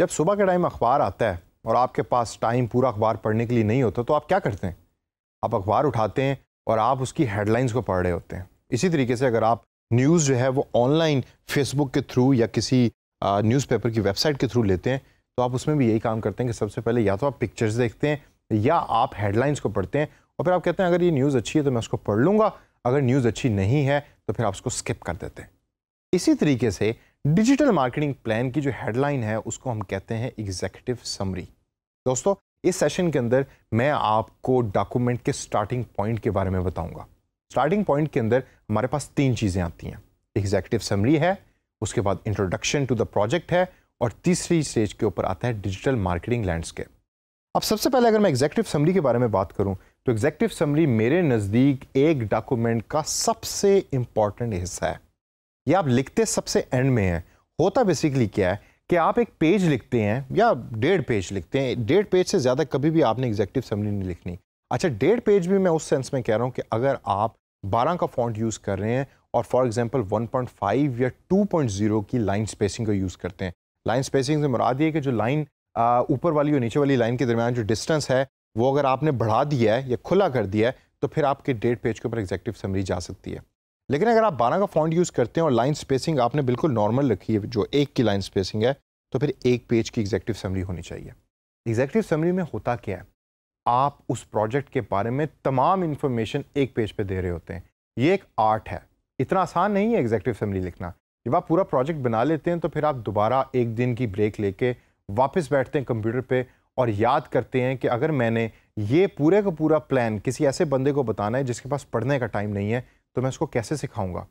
जब सुबह के टाइम अखबार आता है और आपके पास टाइम पूरा अखबार पढ़ने के लिए नहीं होता तो आप क्या करते हैं आप अखबार उठाते हैं और आप उसकी हेडलाइंस को पढ़ रहे होते हैं इसी तरीके से अगर आप न्यूज़ जो है वो ऑनलाइन फेसबुक के थ्रू या किसी न्यूज़पेपर की वेबसाइट के थ्रू लेते हैं तो आप उसमें भी यही काम करते हैं कि सबसे पहले या तो आप पिक्चर्स देखते हैं या आप हेडलाइंस को पढ़ते हैं और फिर आप कहते हैं अगर ये न्यूज़ अच्छी है तो मैं उसको पढ़ लूँगा अगर न्यूज़ अच्छी नहीं है तो फिर आप उसको स्किप कर देते हैं इसी तरीके से डिजिटल मार्केटिंग प्लान की जो हेडलाइन है उसको हम कहते हैं एग्जेक्टिव समरी दोस्तों इस सेशन के अंदर मैं आपको डॉक्यूमेंट के स्टार्टिंग पॉइंट के बारे में बताऊंगा स्टार्टिंग पॉइंट के अंदर हमारे पास तीन चीज़ें आती हैं एग्जेक्टिव समरी है उसके बाद इंट्रोडक्शन टू द प्रोजेक्ट है और तीसरी स्टेज के ऊपर आता है डिजिटल मार्केटिंग लैंडस्केप अब सबसे पहले अगर मैं एग्जैक्टिव समरी के बारे में बात करूँ तो एग्जैक्टिव समरी मेरे नज़दीक एक डॉक्यूमेंट का सबसे इम्पॉर्टेंट हिस्सा है ये आप लिखते सबसे एंड में हैं होता बेसिकली क्या है कि आप एक पेज लिखते हैं या डेढ़ पेज लिखते हैं डेढ़ पेज से ज़्यादा कभी भी आपने एग्जैक्टिव समरी नहीं लिखनी अच्छा डेढ़ पेज भी मैं उस सेंस में कह रहा हूँ कि अगर आप बारह का फॉन्ट यूज़ कर रहे हैं और फॉर पॉइंट फाइव या जीरो की लाइन स्पेसिंग का यूज़ करते हैं लाइन स्पेसिंग से मुराद ये कि जो लाइन ऊपर वाली और नीचे वाली लाइन के दरमियान जो डिस्टेंस है वो अगर आपने बढ़ा दिया है या खुला कर दिया है तो फिर आपके डेढ़ पेज के ऊपर एग्जैक्टिव समरी जा सकती है लेकिन अगर आप बारह का फॉन्ट यूज़ करते हैं और लाइन स्पेसिंग आपने बिल्कुल नॉर्मल रखी है जो एक की लाइन स्पेसिंग है तो फिर एक पेज की एग्जैक्टिव समरी होनी चाहिए एग्जैक्टिव समरी में होता क्या है आप उस प्रोजेक्ट के बारे में तमाम इन्फॉर्मेशन एक पेज पे दे रहे होते हैं ये एक आर्ट है इतना आसान नहीं है एग्जैक्टिव समरी लिखना जब आप पूरा प्रोजेक्ट बना लेते हैं तो फिर आप दोबारा एक दिन की ब्रेक लेके वापस बैठते हैं कंप्यूटर पे और याद करते हैं कि अगर मैंने ये पूरे का पूरा प्लान किसी ऐसे बंदे को बताना है जिसके पास पढ़ने का टाइम नहीं है तो मैं उसको कैसे सिखाऊंगा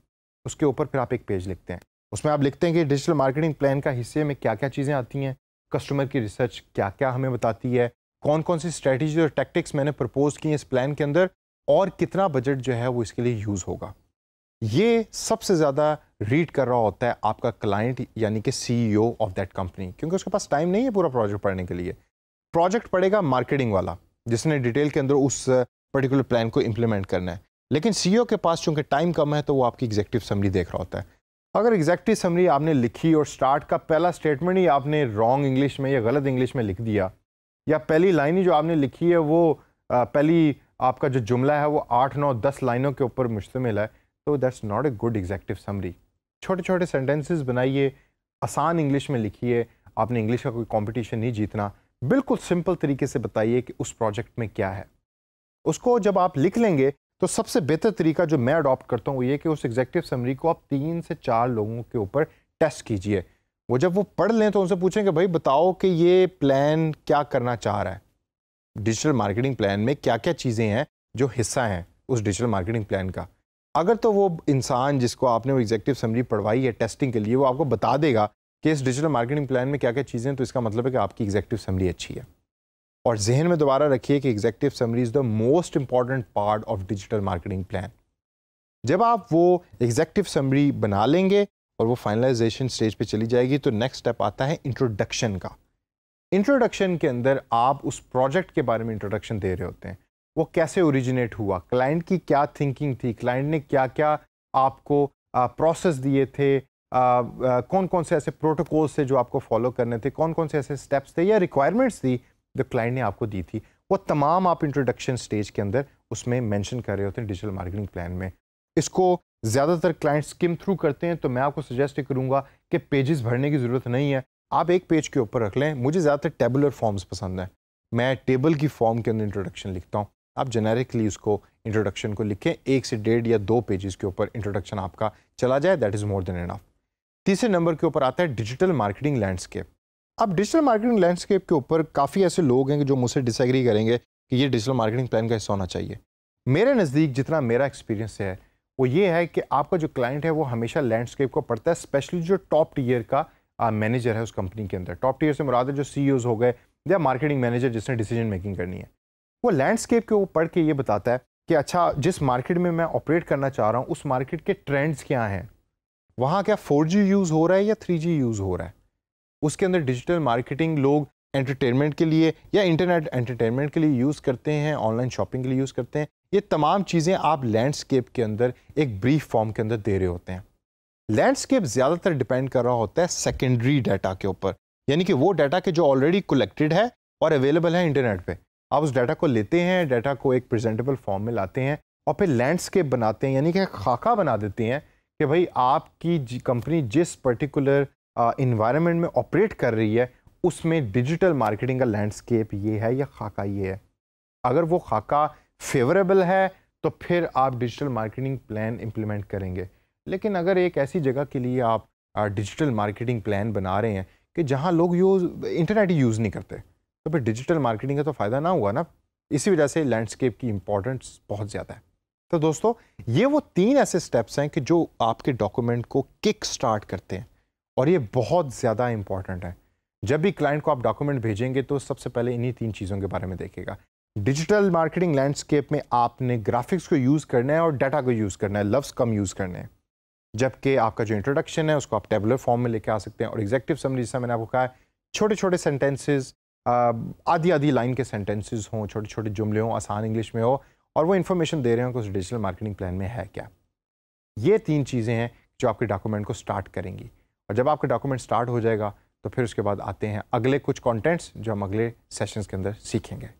उसके ऊपर फिर आप एक पेज लिखते हैं उसमें आप लिखते हैं कि डिजिटल मार्केटिंग प्लान का हिस्से में क्या क्या चीज़ें आती हैं कस्टमर की रिसर्च क्या क्या हमें बताती है कौन कौन सी स्ट्रैटेजी और टैक्टिक्स मैंने प्रपोज की हैं इस प्लान के अंदर और कितना बजट जो है वो इसके लिए यूज़ होगा ये सबसे ज़्यादा रीड कर रहा होता है आपका क्लाइंट यानी कि सी ऑफ दैट कंपनी क्योंकि उसके पास टाइम नहीं है पूरा प्रोजेक्ट पढ़ने के लिए प्रोजेक्ट पड़ेगा मार्केटिंग वाला जिसने डिटेल के अंदर उस पर्टिकुलर प्लान को इम्प्लीमेंट करना है लेकिन सी e के पास चूंकि टाइम कम है तो वो आपकी एग्जेक्टिव समरी देख रहा होता है अगर एग्जेक्टिव समरी आपने लिखी और स्टार्ट का पहला स्टेटमेंट ही आपने रॉन्ग इंग्लिश में या गलत इंग्लिश में लिख दिया या पहली लाइन ही जो आपने लिखी है वो पहली आपका जो जुमला है वो आठ नौ दस लाइनों के ऊपर मुश्तमिल है तो that's not a good executive summary छोटे छोटे सेंटेंसेस बनाइए आसान इंग्लिश में लिखिए आपने इंग्लिश का कोई कॉम्पिटिशन नहीं जीतना बिल्कुल सिंपल तरीके से बताइए कि उस प्रोजेक्ट में क्या है उसको जब आप लिख लेंगे तो सबसे बेहतर तरीका जो मैं अडॉप्ट करता हूँ वो ये कि उस एग्जेक्टिव समरी को आप तीन से चार लोगों के ऊपर टेस्ट कीजिए वो जब वो पढ़ लें तो उनसे पूछें कि भाई बताओ कि ये प्लान क्या करना चाह रहा है डिजिटल मार्केटिंग प्लान में क्या क्या चीज़ें हैं जो हिस्सा हैं उस डिजिटल मार्केटिंग प्लान का अगर तो वो इंसान जिसको आपने वो एग्जेक्टिव समरी पढ़वाई है टेस्टिंग के लिए वो आपको बता देगा कि इस डिजिटल मार्केटिंग प्लान में क्या क्या चीज़ें तो इसका मतलब है कि आपकी एग्जेक्टिव समरी अच्छी है और जहन में दोबारा रखिए कि executive summary is the most important part of digital marketing plan जब आप वो एग्जेक्टिव समरी बना लेंगे और वो फाइनलाइजेशन स्टेज पे चली जाएगी तो नेक्स्ट स्टेप आता है इंट्रोडक्शन का इंट्रोडक्शन के अंदर आप उस प्रोजेक्ट के बारे में इंट्रोडक्शन दे रहे होते हैं वो कैसे ओरिजिनेट हुआ क्लाइंट की क्या थिंकिंग थी क्लाइंट ने क्या क्या आपको प्रोसेस दिए थे आ, आ, कौन कौन से ऐसे प्रोटोकॉल्स थे जो आपको फॉलो करने थे कौन कौन से ऐसे स्टेप्स थे या रिक्वायरमेंट्स थी जो क्लाइंट ने आपको दी थी वो तमाम आप इंट्रोडक्शन स्टेज के अंदर उसमें मेंशन कर रहे होते हैं डिजिटल मार्केटिंग प्लान में इसको ज़्यादातर क्लाइंट स्किम थ्रू करते हैं तो मैं आपको सजेस्ट करूँगा कि पेजेस भरने की ज़रूरत नहीं है आप एक पेज के ऊपर रख लें मुझे ज़्यादातर टेबुलर फॉर्म्स पसंद हैं मैं टेबल की फॉर्म के अंदर इंट्रोडक्शन लिखता हूँ आप जेनेरिकली उसको इंट्रोडक्शन को लिखें एक से डेढ़ या दो पेजेस के ऊपर इंट्रोडक्शन आपका चला जाए that is more than enough तीसरे नंबर के ऊपर आता है डिजिटल मार्केटिंग लैंडस्केप अब डिजिटल मार्केटिंग लैंडस्केप के ऊपर काफ़ी ऐसे लोग हैं जो मुझसे डिसएग्री करेंगे कि ये डिजिटल मार्केटिंग प्लान का हिस्सा होना चाहिए मेरे नज़दीक जितना मेरा एक्सपीरियंस है वो ये है कि आपका जो क्लाइंट है वो हमेशा लैंडस्केप को पढ़ता है स्पेशली जो टॉप टीयर का मैनेजर है उस कंपनी के अंदर टॉप टीयर से मुराद है जो सी e हो गए या मार्केटिंग मैनेजर जिसने डिसीजन मेकिंग करनी है वो लैंडस्केप के वो पढ़ के ये बताता है कि अच्छा जिस मार्केट में मैं ऑपरेट करना चाह रहा हूँ उस मार्केट के ट्रेंड्स क्या हैं वहाँ क्या फोर यूज़ हो रहा है या थ्री यूज़ हो रहा है उसके अंदर डिजिटल मार्केटिंग लोग एंटरटेनमेंट के लिए या इंटरनेट एंटरटेनमेंट के लिए यूज़ करते हैं ऑनलाइन शॉपिंग के लिए यूज़ करते हैं ये तमाम चीज़ें आप लैंडस्केप के अंदर एक ब्रीफ फॉर्म के अंदर दे रहे होते हैं लैंडस्केप ज़्यादातर डिपेंड कर रहा होता है सेकेंडरी डाटा के ऊपर यानी कि वो डाटा के जो ऑलरेडी कलेक्टेड है और अवेलेबल है इंटरनेट पर आप उस डाटा को लेते हैं डाटा को एक प्रेजेंटेबल फॉर्म में लाते हैं और फिर लैंडस्केप बनाते हैं यानी कि खाका बना देते हैं कि भाई आपकी कंपनी जिस पर्टिकुलर इन्वायरमेंट में ऑपरेट कर रही है उसमें डिजिटल मार्केटिंग का लैंडस्केप ये है या खाका ये है अगर वो खाका फेवरेबल है तो फिर आप डिजिटल मार्केटिंग प्लान इम्प्लीमेंट करेंगे लेकिन अगर एक ऐसी जगह के लिए आप डिजिटल मार्केटिंग प्लान बना रहे हैं कि जहाँ लोग यूज़ इंटरनेट यूज़ नहीं करते तो फिर डिजिटल मार्केटिंग का तो फ़ायदा ना हुआ ना इसी वजह से लैंडस्केप की इम्पोर्टेंस बहुत ज़्यादा है तो दोस्तों ये वो तीन ऐसे स्टेप्स हैं कि जो आपके डॉक्यूमेंट को किक स्टार्ट करते हैं और ये बहुत ज़्यादा इंपॉर्टेंट है जब भी क्लाइंट को आप डॉक्यूमेंट भेजेंगे तो सबसे पहले इन्हीं तीन चीज़ों के बारे में देखेगा डिजिटल मार्केटिंग लैंडस्केप में आपने ग्राफिक्स को यूज़ करना है और डाटा को यूज़ करना है लफ्स कम यूज़ करने हैं जबकि आपका जो इंट्रोडक्शन है उसको आप टेबलर फॉर्म में लेके आ सकते हैं और एग्जेक्टिव समरी जैसा मैंने आपको कहा है छोटे छोटे सेंटेंसेज आधी आधी लाइन के सेंटेंसेज हों छोटे छोटे जुमले हों आसान इंग्लिश में हो और वो इन्फॉर्मेशन दे रहे हो कि उस डिजिटल मार्केटिंग प्लान में है क्या ये तीन चीज़ें हैं जो आपके डॉक्यूमेंट को स्टार्ट करेंगी और जब आपका डॉक्यूमेंट स्टार्ट हो जाएगा तो फिर उसके बाद आते हैं अगले कुछ कॉन्टेंट्स जो हम अगले सेशन के अंदर सीखेंगे